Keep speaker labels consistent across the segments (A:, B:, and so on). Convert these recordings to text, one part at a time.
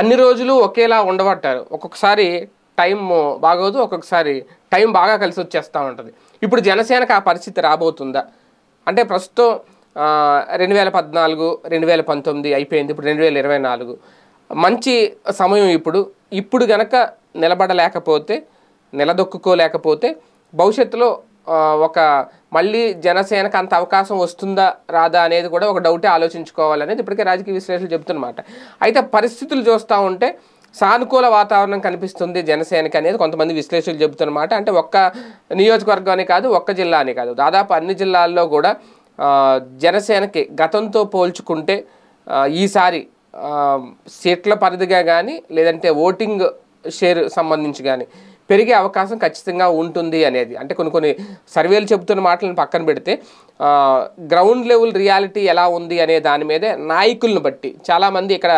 A: అన్ని రోజులు ఒకేలా ఉండబట్టారు ఒక్కొక్కసారి టైం బాగోదు ఒక్కొక్కసారి టైం బాగా కలిసి వచ్చేస్తూ ఉంటుంది ఇప్పుడు జనసేనకు ఆ పరిస్థితి రాబోతుందా అంటే ప్రస్తుతం రెండు వేల పద్నాలుగు రెండు వేల పంతొమ్మిది అయిపోయింది ఇప్పుడు రెండు వేల ఇరవై నాలుగు మంచి సమయం ఇప్పుడు ఇప్పుడు గనక నిలబడలేకపోతే నిలదొక్కుకోలేకపోతే భవిష్యత్తులో ఒక మళ్ళీ జనసేనకు అంత అవకాశం వస్తుందా రాదా అనేది కూడా ఒక డౌటే ఆలోచించుకోవాలనేది ఇప్పటికే రాజకీయ విశ్లేషణలు చెబుతున్నమాట అయితే పరిస్థితులు చూస్తూ ఉంటే సానుకూల వాతావరణం కనిపిస్తుంది జనసేనకి అనేది కొంతమంది విశ్లేషకులు చెబుతున్నమాట అంటే ఒక్క నియోజకవర్గాన్ని కాదు ఒక్క జిల్లా అని కాదు దాదాపు అన్ని జిల్లాల్లో కూడా జనసేనకి గతంతో పోల్చుకుంటే ఈసారి సీట్ల పరిధిగా కానీ లేదంటే ఓటింగ్ షేర్ సంబంధించి కానీ పెరిగే అవకాశం ఖచ్చితంగా ఉంటుంది అనేది అంటే కొన్ని కొన్ని సర్వేలు చెబుతున్న మాటలను పక్కన పెడితే గ్రౌండ్ లెవెల్ రియాలిటీ ఎలా ఉంది అనే దాని మీదే నాయకులను బట్టి చాలామంది ఇక్కడ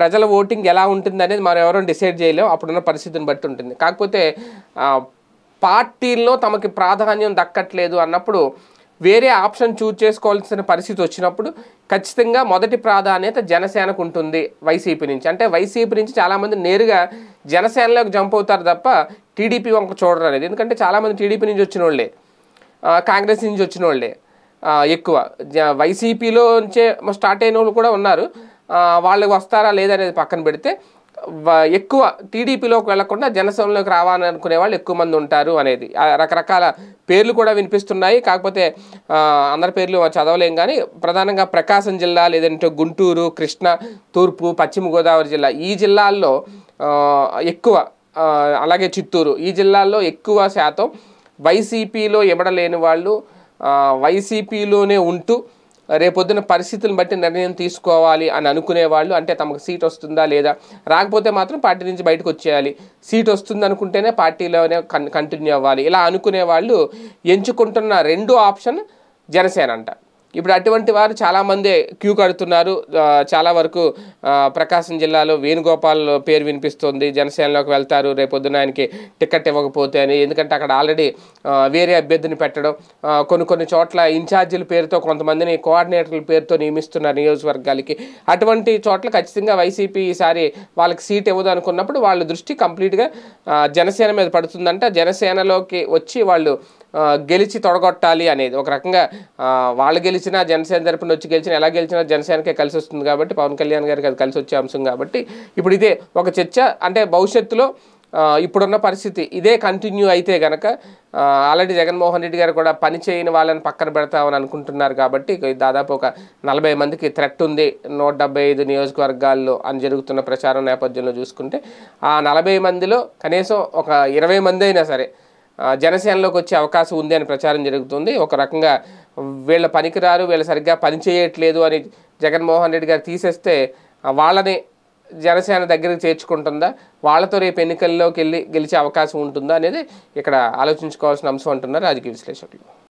A: ప్రజల ఓటింగ్ ఎలా ఉంటుంది అనేది మనం ఎవరూ డిసైడ్ చేయలేం అప్పుడున్న పరిస్థితిని బట్టి ఉంటుంది కాకపోతే పార్టీల్లో తమకి ప్రాధాన్యం దక్కట్లేదు అన్నప్పుడు వేరే ఆప్షన్ చూజ్ చేసుకోవాల్సిన పరిస్థితి వచ్చినప్పుడు ఖచ్చితంగా మొదటి ప్రాధాన్యత జనసేనకు ఉంటుంది వైసీపీ నుంచి అంటే వైసీపీ నుంచి చాలామంది నేరుగా జనసేనలోకి జంప్ అవుతారు తప్ప టీడీపీ వంక చూడరు అనేది ఎందుకంటే చాలామంది టీడీపీ నుంచి వచ్చిన వాళ్ళే కాంగ్రెస్ నుంచి వచ్చిన వాళ్ళే ఎక్కువ వైసీపీలో నుంచే స్టార్ట్ అయిన వాళ్ళు కూడా ఉన్నారు వాళ్ళకి వస్తారా లేదనేది పక్కన పెడితే ఎక్కువ టీడీపీలోకి వెళ్లకుండా జనసేనలోకి రావాలని అనుకునే వాళ్ళు ఎక్కువ మంది ఉంటారు అనేది రకరకాల పేర్లు కూడా వినిపిస్తున్నాయి కాకపోతే అందరి పేర్లు చదవలేం కానీ ప్రధానంగా ప్రకాశం జిల్లా లేదంటే గుంటూరు కృష్ణ తూర్పు పశ్చిమ గోదావరి జిల్లా ఈ జిల్లాల్లో ఎక్కువ అలాగే చిత్తూరు ఈ జిల్లాల్లో ఎక్కువ శాతం వైసీపీలో ఎమడలేని వాళ్ళు వైసీపీలోనే ఉంటూ రేపొద్దున పరిస్థితులను బట్టి నిర్ణయం తీసుకోవాలి అని అనుకునే వాళ్ళు అంటే తమకు సీట్ వస్తుందా లేదా రాకపోతే మాత్రం పార్టీ నుంచి బయటకు వచ్చేయాలి సీట్ వస్తుంది అనుకుంటేనే పార్టీలోనే కంటిన్యూ అవ్వాలి ఇలా అనుకునే వాళ్ళు ఎంచుకుంటున్న రెండో ఆప్షన్ జనసేన అంట ఇప్పుడు అటువంటి వారు చాలామందే క్యూ కడుతున్నారు చాలా వరకు ప్రకాశం జిల్లాలో వేణుగోపాల్ పేరు వినిపిస్తుంది జనసేనలోకి వెళ్తారు రేపొద్దున ఆయనకి టికెట్ ఇవ్వకపోతే అని ఎందుకంటే అక్కడ ఆల్రెడీ వేరే అభ్యర్థిని పెట్టడం కొన్ని కొన్ని చోట్ల ఇన్ఛార్జీల పేరుతో కొంతమందిని కోఆర్డినేటర్ల పేరుతో నియమిస్తున్నారు నియోజకవర్గాలకి అటువంటి చోట్ల ఖచ్చితంగా వైసీపీ ఈసారి వాళ్ళకి సీట్ ఇవ్వదు అనుకున్నప్పుడు వాళ్ళ దృష్టి కంప్లీట్గా జనసేన మీద పడుతుందంట జనసేనలోకి వచ్చి వాళ్ళు గెలిచి తొడగొట్టాలి అనేది ఒక రకంగా వాళ్ళు గెలిచినా జనసేన తరపున వచ్చి గెలిచినా ఎలా గెలిచినా జనసేనకే కలిసి వస్తుంది కాబట్టి పవన్ కళ్యాణ్ గారికి అది కలిసి వచ్చే అంశం కాబట్టి ఇప్పుడు ఇదే ఒక చర్చ అంటే భవిష్యత్తులో ఇప్పుడున్న పరిస్థితి ఇదే కంటిన్యూ అయితే గనక ఆల్రెడీ జగన్మోహన్ రెడ్డి గారు కూడా పని చేయని వాళ్ళని పక్కన పెడతామని అనుకుంటున్నారు కాబట్టి దాదాపు ఒక నలభై మందికి థ్రెట్ ఉంది నూట డెబ్బై ఐదు నియోజకవర్గాల్లో అని జరుగుతున్న ప్రచారం నేపథ్యంలో చూసుకుంటే ఆ నలభై మందిలో కనీసం ఒక ఇరవై మంది అయినా సరే జనసేనలోకి వచ్చే అవకాశం ఉంది అని ప్రచారం జరుగుతుంది ఒక రకంగా వీళ్ళ పనికిరారు వీళ్ళు సరిగ్గా పనిచేయట్లేదు అని జగన్మోహన్ రెడ్డి గారు తీసేస్తే వాళ్ళని జనసేన దగ్గరికి చేర్చుకుంటుందా వాళ్ళతో రేపు ఎన్నికల్లోకి వెళ్ళి గెలిచే అవకాశం ఉంటుందా అనేది ఇక్కడ ఆలోచించుకోవాల్సిన అంశం అంటున్నారు రాజకీయ విశ్లేషకులు